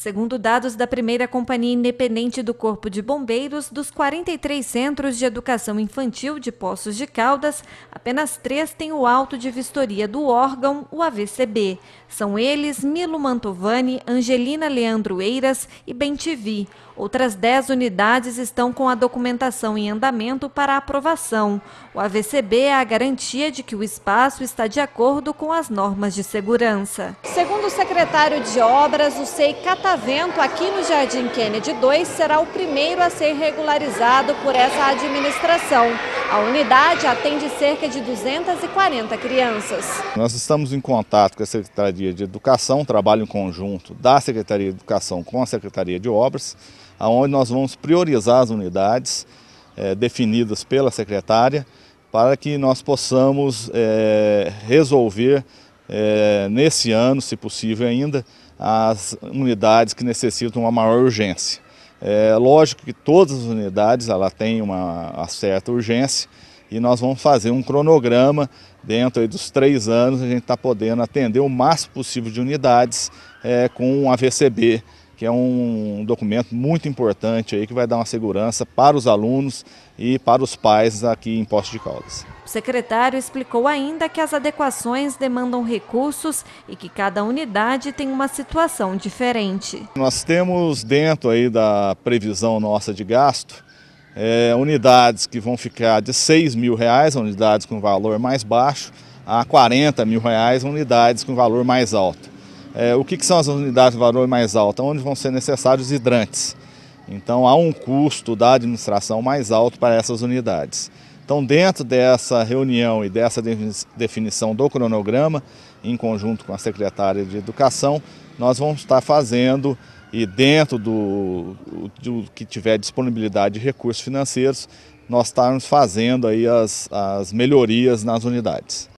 Segundo dados da primeira Companhia Independente do Corpo de Bombeiros, dos 43 centros de educação infantil de Poços de Caldas, apenas três têm o alto de vistoria do órgão, o AVCB. São eles Milo Mantovani, Angelina Leandro Eiras e Bentivi. Outras 10 unidades estão com a documentação em andamento para aprovação. O AVCB é a garantia de que o espaço está de acordo com as normas de segurança. Segundo o secretário de Obras, o SEI catavento aqui no Jardim Kennedy 2 será o primeiro a ser regularizado por essa administração. A unidade atende cerca de 240 crianças. Nós estamos em contato com a Secretaria de Educação, trabalho em conjunto da Secretaria de Educação com a Secretaria de Obras, aonde nós vamos priorizar as unidades é, definidas pela secretária para que nós possamos é, resolver é, nesse ano, se possível ainda, as unidades que necessitam uma maior urgência. É lógico que todas as unidades ela tem uma, uma certa urgência e nós vamos fazer um cronograma dentro dos três anos a gente está podendo atender o máximo possível de unidades é, com um AVCB que é um documento muito importante aí que vai dar uma segurança para os alunos e para os pais aqui em Poço de Caldas. O secretário explicou ainda que as adequações demandam recursos e que cada unidade tem uma situação diferente. Nós temos dentro aí da previsão nossa de gasto é, unidades que vão ficar de 6 mil reais, unidades com valor mais baixo, a 40 mil reais, unidades com valor mais alto é, o que, que, são as unidades de valor mais alto, onde vão ser necessários hidrantes. Então há um custo da administração mais alto para essas unidades. Então, dentro dessa reunião e dessa definição do cronograma, em conjunto com a secretária de Educação, nós vamos estar fazendo e dentro do, do que tiver disponibilidade de recursos financeiros, nós estarmos fazendo aí as, as melhorias nas unidades.